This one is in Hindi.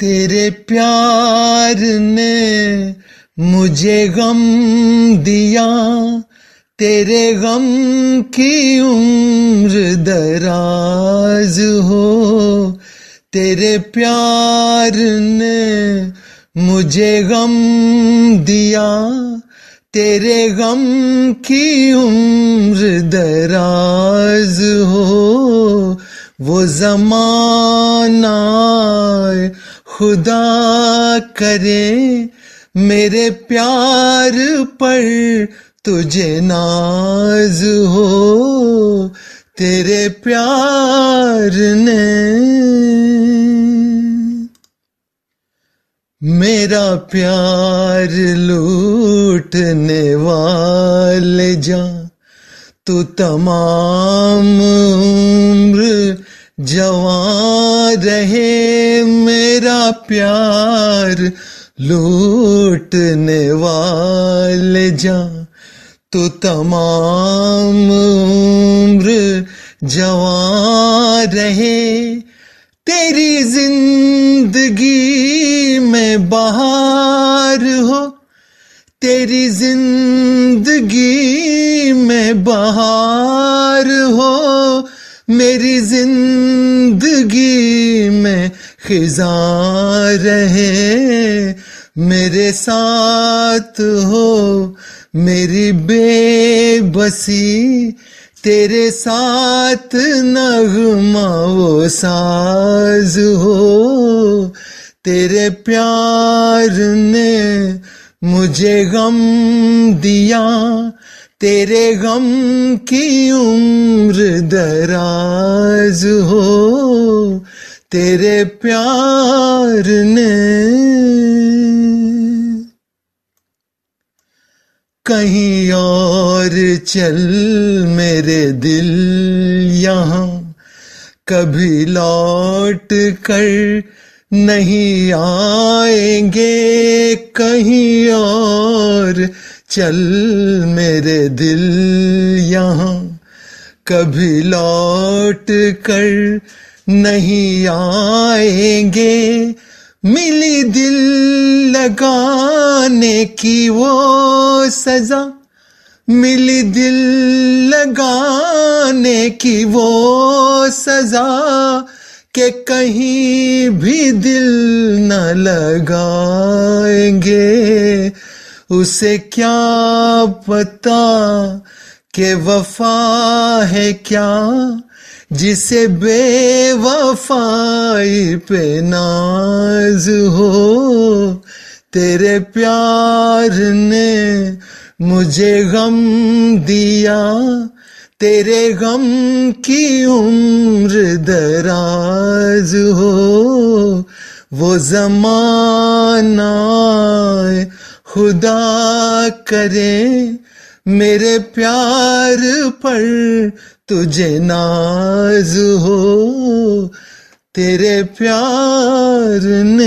तेरे प्यार ने मुझे गम दिया तेरे गम की उम्र दराज हो तेरे प्यार ने मुझे गम दिया तेरे गम की उम्र दराज हो वो जमाना खुदा करे मेरे प्यार पर तुझे नाज हो तेरे प्यार ने मेरा प्यार लूटने वाले जा तू तमाम उम्र जवान रहे मेरा प्यार लूटने वाले जा तो तमाम उम्र जवान रहे तेरी जिंदगी में बहार हो तेरी जिंदगी में बहार हो मेरी जिंदगी में खिजा रहे मेरे साथ हो मेरी बेबसी तेरे साथ नगमा वो साज हो तेरे प्यार ने मुझे गम दिया तेरे गम की उम्र दराज हो तेरे प्यार ने कहीं और चल मेरे दिल यहाँ कभी लौट कर नहीं आएंगे कहीं और चल मेरे दिल यहाँ कभी लौट कर नहीं आएंगे मिली दिल लगाने की वो सजा मिली दिल लगाने की वो सजा के कहीं भी दिल न लगाएंगे उसे क्या पता के वफा है क्या जिसे बेवफाई पे नाज हो तेरे प्यार ने मुझे गम दिया तेरे गम की उम्र दराज हो वो जमाना खुदा करे मेरे प्यार पर तुझे नाज हो तेरे प्यार ने